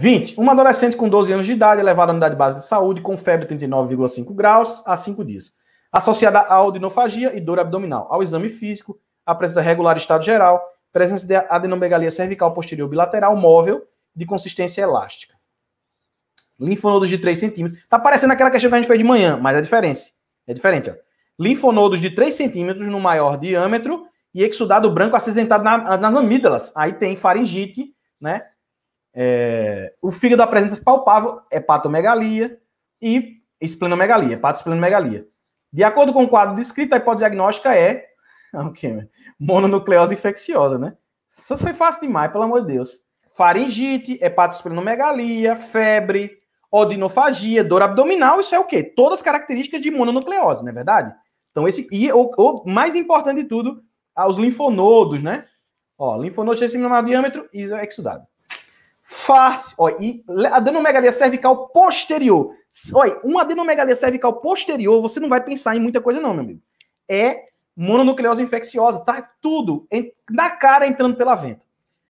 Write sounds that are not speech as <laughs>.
20. Uma adolescente com 12 anos de idade é levada à unidade básica de saúde com febre 39,5 graus há 5 dias. Associada a odinofagia e dor abdominal. Ao exame físico, a presença regular estado geral, presença de adenomegalia cervical posterior bilateral móvel de consistência elástica. Linfonodos de 3 centímetros. Tá parecendo aquela questão que a gente fez de manhã, mas é diferente. É diferente, ó. Linfonodos de 3 centímetros no maior diâmetro e exudado branco acinzentado na, nas amígdalas. Aí tem faringite, né? É, o fígado apresenta palpável hepatomegalia é e esplenomegalia, hepatosplenomegalia. De acordo com o quadro descrito, a hipótese diagnóstica é <laughs> okay, mononucleose infecciosa, né? Isso foi fácil demais, pelo amor de Deus. Faringite, hepatosplenomegalia, é febre, odinofagia, dor abdominal, isso é o quê? Todas as características de mononucleose, não é verdade? Então, esse. E o, o mais importante de tudo, ah, os linfonodos, né? Ó, linfonodos de diâmetro e é exudado. Fácil. Ó, e adenomegalia cervical posterior. Olha, uma adenomegalia cervical posterior, você não vai pensar em muita coisa, não, meu amigo. É mononucleose infecciosa. Tá tudo na cara entrando pela venta.